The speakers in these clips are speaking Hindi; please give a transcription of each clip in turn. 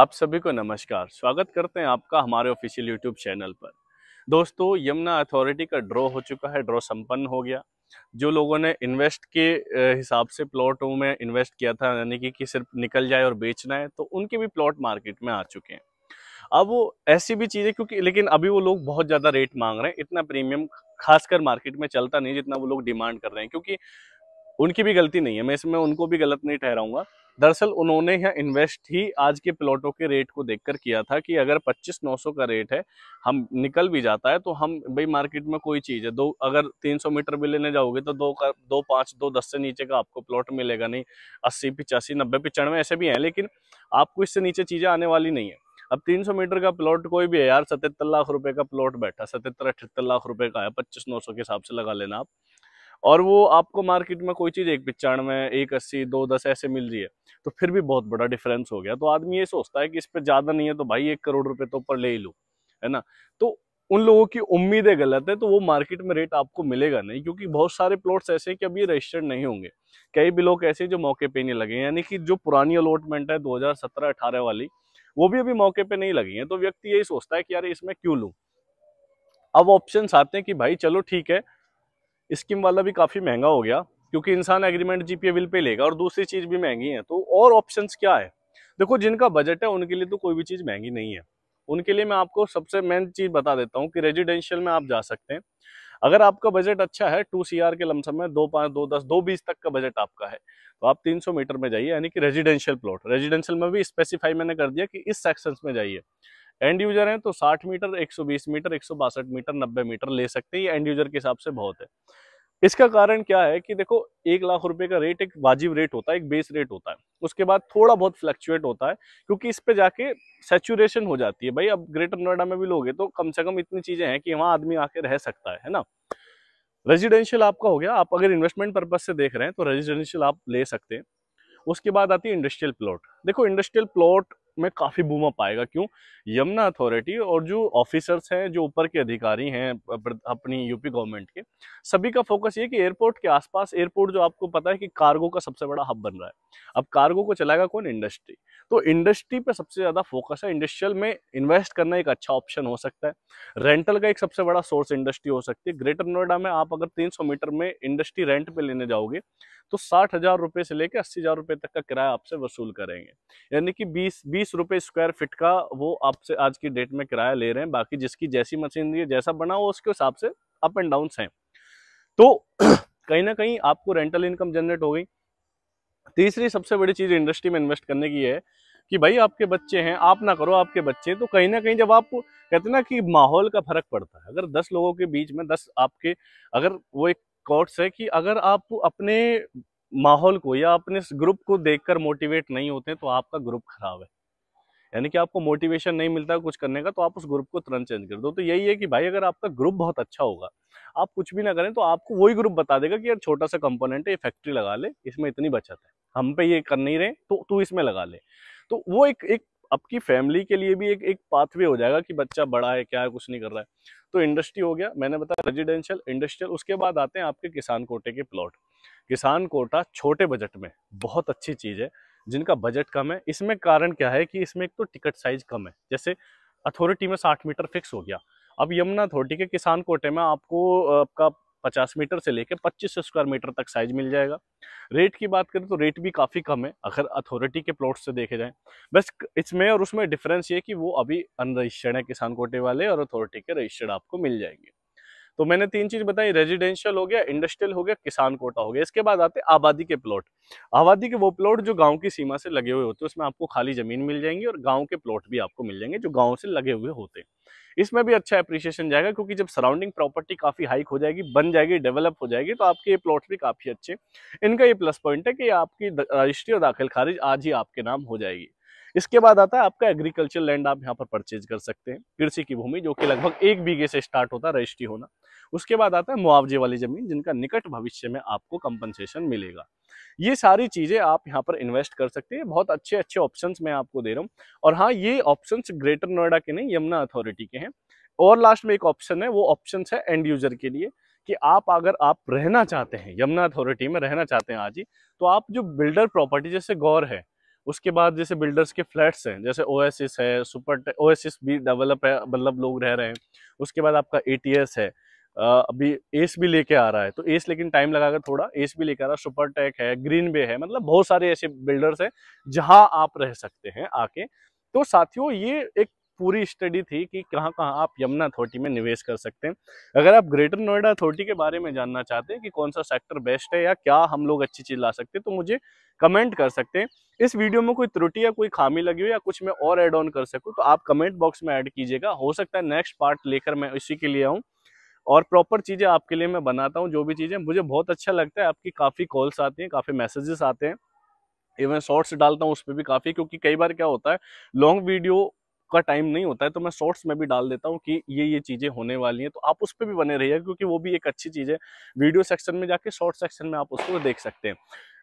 आप सभी को नमस्कार स्वागत करते हैं आपका हमारे ऑफिशियल यूट्यूब चैनल पर दोस्तों यमुना अथॉरिटी का ड्रॉ हो चुका है ड्रॉ संपन्न हो गया जो लोगों ने इन्वेस्ट के हिसाब से प्लॉटों में इन्वेस्ट किया था यानी कि, कि सिर्फ निकल जाए और बेचना है तो उनके भी प्लॉट मार्केट में आ चुके हैं अब वो ऐसी भी चीज़ें क्योंकि लेकिन अभी वो लोग बहुत ज़्यादा रेट मांग रहे हैं इतना प्रीमियम खासकर मार्केट में चलता नहीं जितना वो लोग डिमांड कर रहे हैं क्योंकि उनकी भी गलती नहीं है मैं इसमें उनको भी गलत नहीं ठहराऊंगा दरअसल उन्होंने यहाँ इन्वेस्ट ही आज के प्लॉटों के रेट को देखकर किया था कि अगर पच्चीस नौ सौ का रेट है हम निकल भी जाता है तो हम भाई मार्केट में कोई चीज़ है दो अगर तीन सौ मीटर भी लेने जाओगे तो दो का दो पाँच दो दस से नीचे का आपको प्लॉट मिलेगा नहीं अस्सी पिचासी नब्बे पिचानवे ऐसे भी हैं लेकिन आपको इससे नीचे चीज़ें आने वाली नहीं है अब 300 मीटर का प्लॉट कोई भी है यार सतहत्तर लाख रुपए का प्लॉट बैठा सतहत्तर अठहत्तर लाख रुपए का है पच्चीस नौ सौ के हिसाब से लगा लेना आप और वो आपको मार्केट में कोई चीज़ एक में एक अस्सी दो दस ऐसे मिल रही है तो फिर भी बहुत बड़ा डिफरेंस हो गया तो आदमी ये सोचता है कि इस पर ज़्यादा नहीं है तो भाई एक करोड़ रुपये तो ऊपर ले ही लूँ है ना तो उन लोगों की उम्मीदें गलत है तो वो मार्केट में रेट आपको मिलेगा नहीं क्योंकि बहुत सारे प्लॉट्स ऐसे हैं कि अभी रजिस्टर्ड नहीं होंगे कई भी लोग ऐसे जो मौके पे नहीं लगे यानी कि जो पुरानी अलॉटमेंट है 2017-18 वाली वो भी अभी मौके पे नहीं लगी है तो व्यक्ति यही सोचता है कि यार इसमें क्यों लूँ अब ऑप्शन आते हैं कि भाई चलो ठीक है स्कीम वाला भी काफ़ी महंगा हो गया क्योंकि इंसान एग्रीमेंट जी बिल पे लेगा और दूसरी चीज़ भी महंगी है तो और ऑप्शन क्या है देखो जिनका बजट है उनके लिए तो कोई भी चीज़ महंगी नहीं है उनके लिए मैं आपको सबसे मेन चीज़ बता देता हूँ कि रेजिडेंशियल में आप जा सकते हैं अगर आपका बजट अच्छा है टू सी के लमसम में दो पाँच दो दस दो बीस तक का बजट आपका है तो आप सौ मीटर में जाइए यानी कि रेजिडेंशियल प्लॉट रेजिडेंशियल में भी स्पेसिफाई मैंने कर दिया कि इस सेक्शन में जाइए एंड यूजर हैं तो 60 मीटर 120 मीटर एक मीटर 90 मीटर ले सकते हैं ये एंड यूजर के हिसाब से बहुत है इसका कारण क्या है कि देखो एक लाख रुपए का रेट एक वाजिब रेट होता है एक बेस रेट होता है उसके बाद थोड़ा बहुत फ्लक्चुएट होता है क्योंकि इस पे जाके सेचुरेशन हो जाती है भाई अब ग्रेटर नोएडा में भी लोगे तो कम से कम इतनी चीजें हैं कि वहाँ आदमी आके रह सकता है, है ना रेजिडेंशियल आपका हो गया आप अगर इन्वेस्टमेंट पर्पज से देख रहे हैं तो रेजिडेंशियल आप ले सकते हैं उसके बाद आती है इंडस्ट्रियल प्लॉट देखो इंडस्ट्रियल प्लॉट में काफ़ी बूमा पाएगा क्यों यमुना अथॉरिटी और जो ऑफिसर्स हैं जो ऊपर के अधिकारी हैं अपनी यूपी गवर्नमेंट के सभी का फोकस ये कि एयरपोर्ट के आसपास एयरपोर्ट जो आपको पता है कि कार्गो का सबसे बड़ा हब बन रहा है अब कार्गो को चलाएगा कौन इंडस्ट्री तो इंडस्ट्री पर सबसे ज़्यादा फोकस है इंडस्ट्रियल में इन्वेस्ट करना एक अच्छा ऑप्शन हो सकता है रेंटल का एक सबसे बड़ा सोर्स इंडस्ट्री हो सकती है ग्रेटर नोएडा में आप अगर तीन मीटर में इंडस्ट्री रेंट पर लेने जाओगे तो साठ हजार रुपये से लेकर अस्सी हजार रुपये तक का किराया आपसे वसूल करेंगे यानी कि बीस बीस रुपये स्क्वायर फिट का वो आपसे आज की डेट में किराया ले रहे हैं बाकी जिसकी जैसी मशीनरी जैसा बना हो उसके हिसाब से अप एंड डाउन हैं तो कहीं ना कहीं आपको रेंटल इनकम जनरेट हो गई तीसरी सबसे बड़ी चीज़ इंडस्ट्री में इन्वेस्ट करने की है कि भाई आपके बच्चे हैं आप ना करो आपके बच्चे तो कहीं ना कहीं जब आप कहते ना कि माहौल का फर्क पड़ता है अगर दस लोगों के बीच में दस आपके अगर वो एक कोट्स है कि अगर आप अपने माहौल को या अपने ग्रुप को देखकर मोटिवेट नहीं होते तो आपका ग्रुप खराब है यानी कि आपको मोटिवेशन नहीं मिलता कुछ करने का तो आप उस ग्रुप को तुरंत चेंज कर दो तो यही है कि भाई अगर आपका ग्रुप बहुत अच्छा होगा आप कुछ भी ना करें तो आपको वही ग्रुप बता देगा कि यार छोटा सा कंपोनेंट है ये फैक्ट्री लगा ले इसमें इतनी बचत है हम पे ये कर नहीं रहे तो तू इसमें लगा ले तो वो एक एक आपकी फैमिली के लिए भी एक एक पाथवे हो जाएगा कि बच्चा बड़ा है क्या है कुछ नहीं कर रहा है तो इंडस्ट्री हो गया मैंने बताया रेजिडेंशियल इंडस्ट्रियल उसके बाद आते हैं आपके किसान कोटे के प्लॉट किसान कोटा छोटे बजट में बहुत अच्छी चीज़ है जिनका बजट कम है इसमें कारण क्या है कि इसमें एक तो टिकट साइज कम है जैसे अथॉरिटी में साठ मीटर फिक्स हो गया अब यमुना अथॉरिटी के किसान कोटे में आपको आपका 50 मीटर से लेकर 25 स्क्वायर मीटर तक साइज मिल जाएगा रेट की बात करें तो रेट भी काफ़ी कम है अगर अथॉरिटी के प्लॉट से देखे जाएँ बस इसमें और उसमें डिफरेंस ये कि वो अभी अनरजिस्टर्ड है किसान कोटे वाले और अथॉरिटी के रजिस्टर्ड आपको मिल जाएंगे तो मैंने तीन चीज बताई रेजिडेंशियल हो गया इंडस्ट्रियल हो गया किसान कोटा हो गया इसके बाद आते आबादी के प्लॉट आबादी के वो प्लॉट जो गाँव की सीमा से लगे हुए होते हैं उसमें आपको खाली जमीन मिल जाएंगी और गाँव के प्लॉट भी आपको मिल जाएंगे जो गाँव से लगे हुए होते हैं इसमें भी अच्छा अप्रिशिएशन जाएगा क्योंकि जब सराउंडिंग प्रॉपर्टी काफ़ी हाइक हो जाएगी बन जाएगी डेवलप हो जाएगी तो आपके ये प्लॉट भी काफ़ी अच्छे इनका ये प्लस पॉइंट है कि आपकी रजिस्ट्री और दाखिल खारिज आज ही आपके नाम हो जाएगी इसके बाद आता है आपका एग्रीकल्चर लैंड आप यहाँ पर परचेज कर सकते हैं कृषि की भूमि जो कि लगभग एक बीघे से स्टार्ट होता है रजिस्ट्री होना उसके बाद आता है मुआवजे वाली जमीन जिनका निकट भविष्य में आपको कंपनसेशन मिलेगा ये सारी चीज़ें आप यहाँ पर इन्वेस्ट कर सकते हैं बहुत अच्छे अच्छे ऑप्शन मैं आपको दे रहा हूँ और हाँ ये ऑप्शन ग्रेटर नोएडा के नहीं यमुना अथॉरिटी के हैं और लास्ट में एक ऑप्शन है वो ऑप्शन है एंड यूजर के लिए कि आप अगर आप रहना चाहते हैं यमुना अथॉरिटी में रहना चाहते हैं आज ही तो आप जो बिल्डर प्रॉपर्टी जैसे गौर है उसके बाद जैसे बिल्डर्स के फ्लैट्स हैं जैसे ओएसएस है सुपर ओएसएस भी डेवलप है मतलब लोग रह रहे हैं उसके बाद आपका एटीएस है अभी एस भी लेके आ रहा है तो एस लेकिन टाइम लगाकर थोड़ा एस भी लेके आ रहा है सुपर टेक है ग्रीन वे है मतलब बहुत सारे ऐसे बिल्डर्स हैं जहां आप रह सकते हैं आके तो साथियों ये एक पूरी स्टडी थी कि कहाँ कहाँ आप यमुना अथॉरिटी में निवेश कर सकते हैं अगर आप ग्रेटर नोएडा अथॉरिटी के बारे में जानना चाहते हैं कि कौन सा सेक्टर बेस्ट है या क्या हम लोग अच्छी चीज़ ला सकते हैं तो मुझे कमेंट कर सकते हैं इस वीडियो में कोई त्रुटि या कोई खामी लगी हो या कुछ मैं और एड ऑन कर सकूँ तो आप कमेंट बॉक्स में ऐड कीजिएगा हो सकता है नेक्स्ट पार्ट लेकर मैं इसी के लिए आऊँ और प्रॉपर चीज़ें आपके लिए मैं बनाता हूँ जो भी चीज़ें मुझे बहुत अच्छा लगता है आपकी काफ़ी कॉल्स आती हैं काफ़ी मैसेजेस आते हैं इवन शॉर्ट्स डालता हूँ उस पर भी काफ़ी क्योंकि कई बार क्या होता है लॉन्ग वीडियो का टाइम नहीं होता है तो मैं शॉर्ट्स में भी डाल देता हूँ कि ये ये चीज़ें होने वाली हैं तो आप उस पर भी बने रहिएगा क्योंकि वो भी एक अच्छी चीज़ है वीडियो सेक्शन में जाके शॉर्ट सेक्शन में आप उसको देख सकते हैं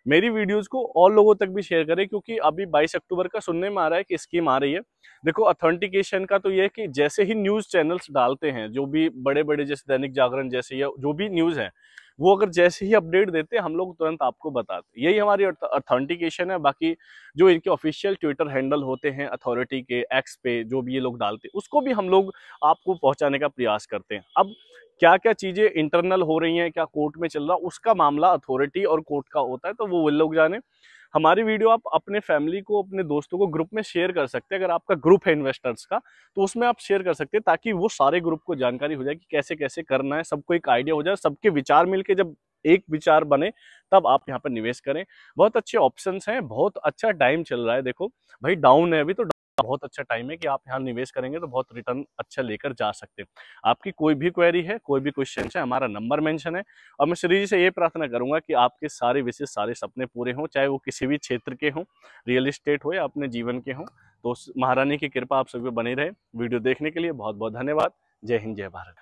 मेरी वीडियोस को और लोगों तक भी शेयर करें क्योंकि अभी 22 अक्टूबर का सुनने में आ रहा है कि स्कीम आ रही है देखो अथेंटिकेशन का तो ये है कि जैसे ही न्यूज़ चैनल्स डालते हैं जो भी बड़े बड़े जैसे दैनिक जागरण जैसे या जो भी न्यूज़ है वो अगर जैसे ही अपडेट देते हैं हम लोग तुरंत आपको बताते यही हमारी अथेंटिकेशन है बाकी जो इनके ऑफिशियल ट्विटर हैंडल होते हैं अथॉरिटी के एक्स पे जो भी ये लोग डालते उसको भी हम लोग आपको पहुंचाने का प्रयास करते हैं अब क्या क्या चीज़ें इंटरनल हो रही हैं क्या कोर्ट में चल रहा उसका मामला अथॉरिटी और कोर्ट का होता है तो वो वो लोग जाने हमारी वीडियो आप अपने फैमिली को अपने दोस्तों को ग्रुप में शेयर कर सकते हैं अगर आपका ग्रुप है इन्वेस्टर्स का तो उसमें आप शेयर कर सकते हैं ताकि वो सारे ग्रुप को जानकारी हो जाए कि कैसे कैसे करना है सबको एक आइडिया हो जाए सबके विचार मिलके जब एक विचार बने तब आप यहाँ पर निवेश करें बहुत अच्छे ऑप्शंस हैं बहुत अच्छा टाइम चल रहा है देखो भाई डाउन है अभी तो बहुत अच्छा टाइम है कि आप यहाँ निवेश करेंगे तो बहुत रिटर्न अच्छा लेकर जा सकते हैं आपकी कोई भी क्वेरी है कोई भी क्वेश्चन है हमारा नंबर मेंशन है और मैं श्री जी से ये प्रार्थना करूंगा कि आपके सारे विशेष सारे सपने पूरे हों चाहे वो किसी भी क्षेत्र के हों रियल इस्टेट हो या अपने जीवन के हों तो महारानी की कृपा आप सभी बनी रहे वीडियो देखने के लिए बहुत बहुत धन्यवाद जय हिंद जय भारत